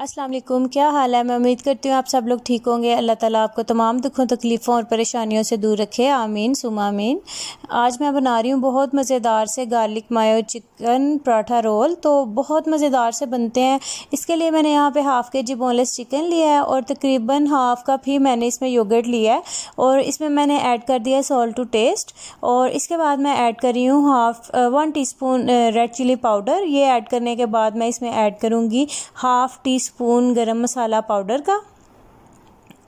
अस्सलाम वालेकुम क्या हाल है मैं उम्मीद करती हूँ आप सब लोग ठीक होंगे अल्लाह ताला आपको तमाम दुखों तकलीफ़ों और परेशानियों से दूर रखे आमीन सुम आमीन आज मैं बना रही हूँ बहुत मज़ेदार से garlic mayo chicken paratha roll तो बहुत मज़ेदार से बनते हैं इसके लिए मैंने यहाँ पे हाफ़ के जी बोनलेस चिकन लिया है और तकरीबन हाफ़ कप ही मैंने इसमें योगर्ट लिया है और इसमें मैंने ऐड कर दिया सॉल्ट टू टेस्ट और इसके बाद मैं ऐड कर रही हूँ half one tea red chilli powder ये ऐड करने के बाद मैं इसमें ऐड करूँगी हाफ़ टी स्पून गरम मसाला पाउडर का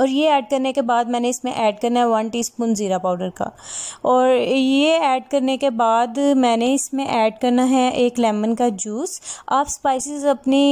और ये ऐड करने के बाद मैंने इसमें ऐड करना है वन टीस्पून ज़ीरा पाउडर का और ये ऐड करने के बाद मैंने इसमें ऐड करना है एक लेमन का जूस आप स्पाइसेस अपने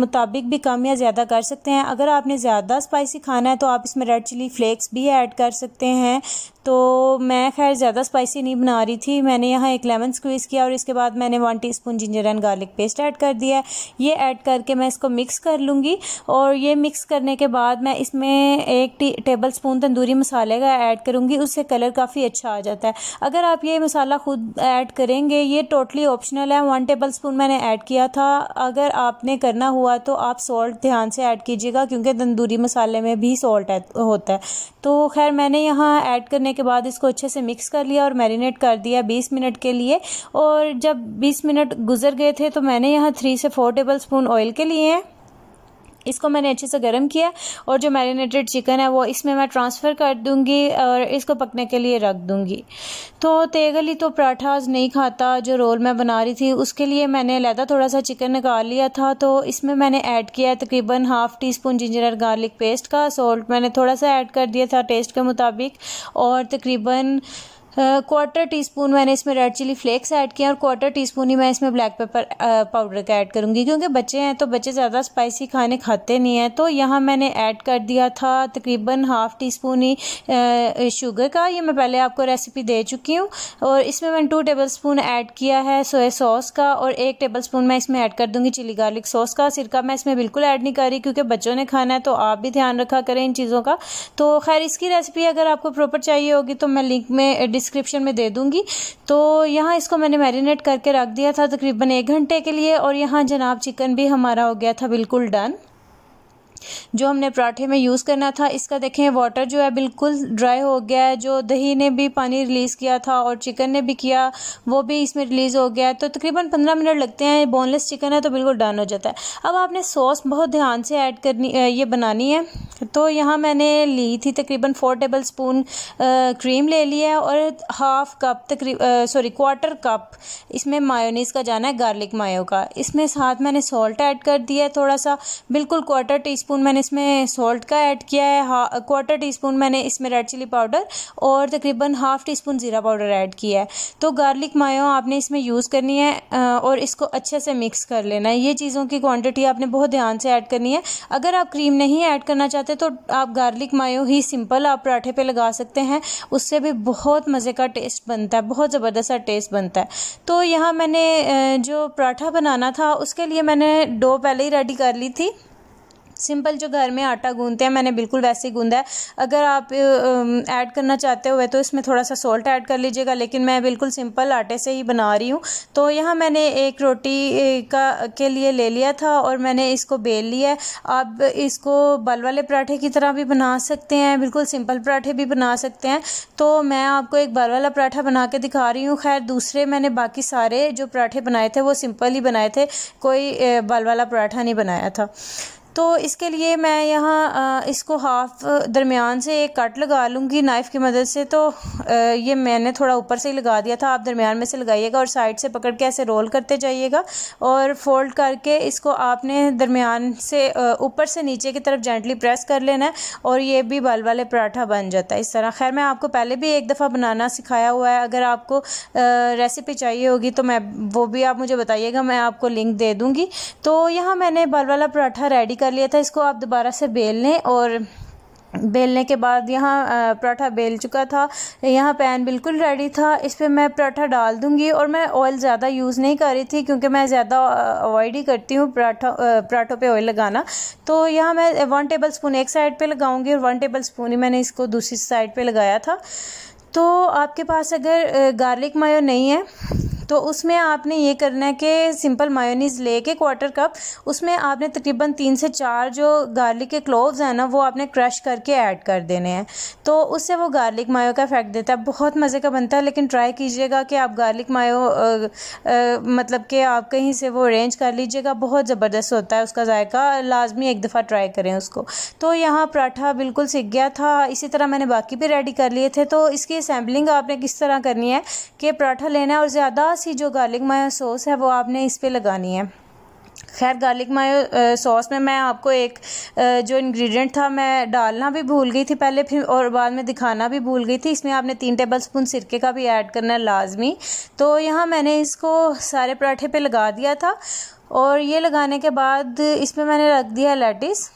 मुताबिक भी कम या ज़्यादा कर सकते हैं अगर आपने ज़्यादा स्पाइसी खाना है तो आप इसमें रेड चिली फ्लेक्स भी ऐड कर सकते हैं तो मैं खैर ज़्यादा स्पाइसी नहीं बना रही थी मैंने यहाँ एक लेमन स्क्वीज़ किया और इसके बाद मैंने one teaspoon ginger and garlic paste add कर दिया है ये ऐड करके मैं इसको मिक्स कर लूँगी और ये मिक्स करने के बाद मैं इसमें एक टेबल स्पून तंदूरी मसाले का ऐड करूँगी उससे कलर काफ़ी अच्छा आ जाता है अगर आप ये मसाला ख़ुद ऐड करेंगे ये टोटली ऑप्शनल है वन टेबल स्पून मैंने ऐड किया था अगर आपने करना हुआ तो आप सॉल्ट ध्यान से ऐड कीजिएगा क्योंकि तंदूरी मसाले में भी सॉल्ट होता है तो खैर मैंने यहाँ ऐड करने के बाद इसको अच्छे से मिक्स कर लिया और मैरिनेट कर दिया बीस मिनट के लिए और जब बीस मिनट गुजर गए थे तो मैंने यहाँ थ्री से फोर टेबल स्पून ऑयल के लिए हैं इसको मैंने अच्छे से गर्म किया और जो मैरिनेटेड चिकन है वो इसमें मैं ट्रांसफ़र कर दूँगी और इसको पकने के लिए रख दूँगी तो तेगली तो पराठाज नहीं खाता जो रोल मैं बना रही थी उसके लिए मैंने लहदा थोड़ा सा चिकन निकाल लिया था तो इसमें मैंने ऐड किया तकरीबन हाफ़ टी स्पून जिंजर और गार्लिक पेस्ट का सॉल्ट मैंने थोड़ा सा ऐड कर दिया था टेस्ट के मुताबिक और तकरीबन क्वार्टर टी स्पून मैंने इसमें रेड चिली फ्लेक्स ऐड किया और क्वार्टर टी स्पून ही मैं इसमें ब्लैक पेपर पाउडर का ऐड करूँगी क्योंकि बच्चे हैं तो बच्चे ज़्यादा स्पाइसी खाने खाते नहीं हैं तो यहाँ मैंने ऐड कर दिया था तकरीबन हाफ़ टी स्पून ही शुगर का ये मैं पहले आपको रेसिपी दे चुकी हूँ और इसमें मैंने टू टेबल स्पून ऐड किया है सोया सॉस का और एक टेबल स्पून मैं इसमें ऐड कर दूँगी चिली गार्लिक सॉस का सिरका मैं इसमें बिल्कुल ऐड नहीं कर रही क्योंकि बच्चों ने खाना है तो आप भी ध्यान रखा करें इन चीज़ों का तो खैर इसकी रेसिपी अगर आपको प्रॉपर चाहिए होगी तो मैं लिंक में डिस्क डिस्क्रिप्शन में दे दूँगी तो यहाँ इसको मैंने मैरिनेट करके रख दिया था तकरीबन एक घंटे के लिए और यहाँ जनाब चिकन भी हमारा हो गया था बिल्कुल डन जो हमने पराठे में यूज़ करना था इसका देखें वाटर जो है बिल्कुल ड्राई हो गया है जो दही ने भी पानी रिलीज़ किया था और चिकन ने भी किया वो भी इसमें रिलीज़ हो गया है तो तकरीबन पंद्रह मिनट लगते हैं बोनलेस चिकन है तो बिल्कुल डन हो जाता है अब आपने सॉस बहुत ध्यान से ऐड करनी ये बनानी है तो यहाँ मैंने ली थी तकरीबन फोर टेबल स्पून क्रीम ले लिया और हाफ़ कप तक सॉरी क्वार्टर कप इसमें मायोनीस का जाना है गार्लिक मायो का इसमें साथ मैंने सॉल्ट ऐड कर दिया है थोड़ा सा बिल्कुल क्वार्टर टी टीस्पून मैंने इसमें सॉल्ट का ऐड किया है क्वार्टर टी स्पून मैंने इसमें रेड चिली पाउडर और तकरीबन हाफ़ टी स्पून ज़ीरा पाउडर ऐड किया है तो गार्लिक मायो आपने इसमें यूज़ करनी है और इसको अच्छे से मिक्स कर लेना है ये चीज़ों की क्वान्टिटी आपने बहुत ध्यान से ऐड करनी है अगर आप क्रीम नहीं ऐड करना चाहते तो आप गार्लिक मायो ही सिंपल आप पराठे पर लगा सकते हैं उससे भी बहुत मज़े का टेस्ट बनता है बहुत ज़बरदस्त सा टेस्ट बनता है तो यहाँ मैंने जो पराठा बनाना था उसके लिए मैंने डो पहले ही रेडी कर ली थी सिंपल जो घर में आटा गूंदते हैं मैंने बिल्कुल वैसे ही गूंदा है अगर आप ऐड करना चाहते हुए तो इसमें थोड़ा सा सॉल्ट ऐड कर लीजिएगा लेकिन मैं बिल्कुल सिंपल आटे से ही बना रही हूँ तो यहाँ मैंने एक रोटी का के लिए ले लिया था और मैंने इसको बेल लिया है आप इसको बल वाले पराठे की तरह भी बना सकते हैं बिल्कुल सिंपल पराठे भी बना सकते हैं तो मैं आपको एक बल वाला पराठा बना के दिखा रही हूँ खैर दूसरे मैंने बाकी सारे जो पराठे बनाए थे वो सिंपल ही बनाए थे कोई बल वाला पराठा नहीं बनाया था तो इसके लिए मैं यहाँ इसको हाफ दरमियान से एक कट लगा लूँगी नाइफ़ की मदद से तो ये मैंने थोड़ा ऊपर से ही लगा दिया था आप दरमियान में से लगाइएगा और साइड से पकड़ के ऐसे रोल करते जाइएगा और फोल्ड करके इसको आपने दरमियान से ऊपर से नीचे की तरफ जेंटली प्रेस कर लेना है और ये भी बल वाले पराठा बन जाता है इस तरह खैर मैं आपको पहले भी एक दफ़ा बनाना सिखाया हुआ है अगर आपको रेसिपी चाहिए होगी तो मैं वो भी आप मुझे बताइएगा मैं आपको लिंक दे दूँगी तो यहाँ मैंने बल वाला पराठा रेडी कर कर लिया था इसको आप दोबारा से बेल लें और बेलने के बाद यहाँ पराठा बेल चुका था यहाँ पैन बिल्कुल रेडी था इस पर मैं पराठा डाल दूँगी और मैं ऑयल ज़्यादा यूज़ नहीं कर रही थी क्योंकि मैं ज़्यादा अवॉइड ही करती हूँ पराठा पराठों पे ऑयल लगाना तो यहाँ मैं वन टेबल स्पून एक साइड पे लगाऊंगी और वन टेबल स्पून ही मैंने इसको दूसरी साइड पर लगाया था तो आपके पास अगर गार्लिक मायो नहीं है तो उसमें आपने ये करना है कि सिंपल मायोनीज़ लेके क्वार्टर कप उसमें आपने तकरीबन तीन से चार जो गार्लिक के क्लोव्स हैं ना वो आपने क्रश करके ऐड कर देने हैं तो उससे वो गार्लिक मायो का इफेक्ट देता है बहुत मज़े का बनता है लेकिन ट्राई कीजिएगा कि आप गार्लिक मायो आ, आ, मतलब कि आप कहीं से वो अरेंज कर लीजिएगा बहुत ज़बरदस्त होता है उसका जायका लाजमी एक दफ़ा ट्राई करें उसको तो यहाँ पराठा बिल्कुल सीख गया था इसी तरह मैंने बाकी भी रेडी कर लिए थे तो इसकी असम्बलिंग आपने किस तरह करनी है कि पराठा लेना है और ज़्यादा सी जो गार्लिक मायो सॉस है वो आपने इस पर लगानी है खैर गार्लिक मायो सॉस में मैं आपको एक जो इंग्रेडिएंट था मैं डालना भी भूल गई थी पहले फिर और बाद में दिखाना भी भूल गई थी इसमें आपने तीन टेबल स्पून सिरके का भी ऐड करना है लाजमी तो यहाँ मैंने इसको सारे पराठे पे लगा दिया था और ये लगाने के बाद इसमें मैंने रख दिया लेटिस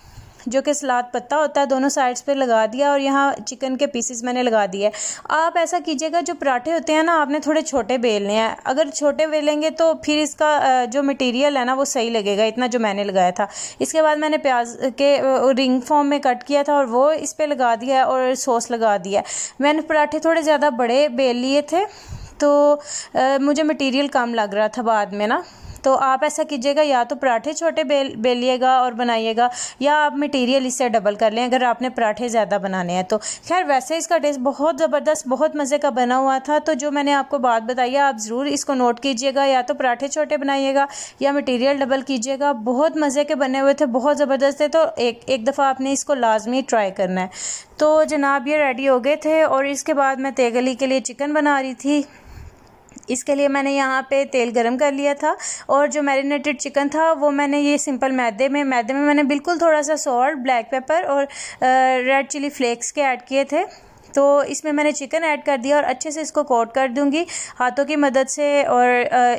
जो कि सलाद पत्ता होता है दोनों साइड्स पे लगा दिया और यहाँ चिकन के पीसेस मैंने लगा दिए आप ऐसा कीजिएगा जो पराठे होते हैं ना आपने थोड़े छोटे बेलने हैं अगर छोटे बेलेंगे तो फिर इसका जो मटेरियल है ना वो सही लगेगा इतना जो मैंने लगाया था इसके बाद मैंने प्याज के रिंग फॉर्म में कट किया था और वो इस पर लगा दिया और सॉस लगा दिया मैंने पराठे थोड़े ज़्यादा बड़े बेल लिए थे तो आ, मुझे मटीरियल कम लग रहा था बाद में ना तो आप ऐसा कीजिएगा या तो पराठे छोटे बेल बेलिएगा और बनाइएगा या आप मटेरियल इससे डबल कर लें अगर आपने पराठे ज़्यादा बनाने हैं तो खैर वैसे इसका टेस्ट बहुत ज़बरदस्त बहुत मज़े का बना हुआ था तो जो मैंने आपको बात बताई आप ज़रूर इसको नोट कीजिएगा या तो पराठे छोटे बनाइएगा या मटीरियल डबल कीजिएगा बहुत मज़े के बने हुए थे बहुत ज़बरदस्त थे तो एक एक दफ़ा आपने इसको लाजमी ट्राई करना है तो जनाब ये रेडी हो गए थे और इसके बाद मैं तेगली के लिए चिकन बना रही थी इसके लिए मैंने यहाँ पे तेल गरम कर लिया था और जो मैरिनेटेड चिकन था वो मैंने ये सिंपल मैदे में मैदे में मैंने बिल्कुल थोड़ा सा सॉल्ट ब्लैक पेपर और रेड चिली फ्लेक्स के ऐड किए थे तो इसमें मैंने चिकन ऐड कर दिया और अच्छे से इसको कोट कर दूँगी हाथों की मदद से और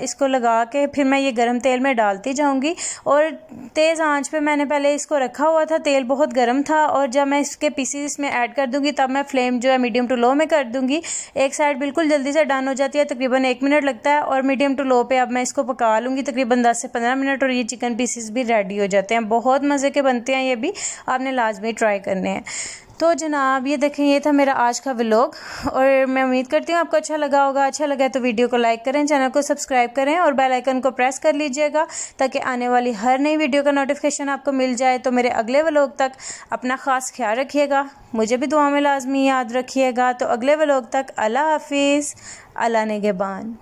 इसको लगा के फिर मैं ये गर्म तेल में डालती जाऊँगी और तेज़ आंच पे मैंने पहले इसको रखा हुआ था तेल बहुत गर्म था और जब मैं इसके पीसीस इसमें ऐड कर दूँगी तब मैं फ्लेम जो है मीडियम टू लो में कर दूँगी एक साइड बिल्कुल जल्दी से डन हो जाती है तकरीबन एक मिनट लगता है और मीडियम टू लो पे अब मैं इसको पका लूँगी तकरीबन दस से पंद्रह मिनट और ये चिकन पीसीस भी रेडी हो जाते हैं बहुत मज़े के बनते हैं ये भी आपने लाजमी ट्राई करने हैं तो जनाब ये देखें ये था मेरा आज का व्लॉग और मैं उम्मीद करती हूँ आपको अच्छा लगा होगा अच्छा लगा तो वीडियो को लाइक करें चैनल को सब्सक्राइब करें और बेल आइकन को प्रेस कर लीजिएगा ताकि आने वाली हर नई वीडियो का नोटिफिकेशन आपको मिल जाए तो मेरे अगले व्लॉग तक अपना ख़ास ख्याल रखिएगा मुझे भी दुआ में लाजमी याद रखिएगा तो अगले व्लॉग तक अला हाफिज़ अला नेगेबान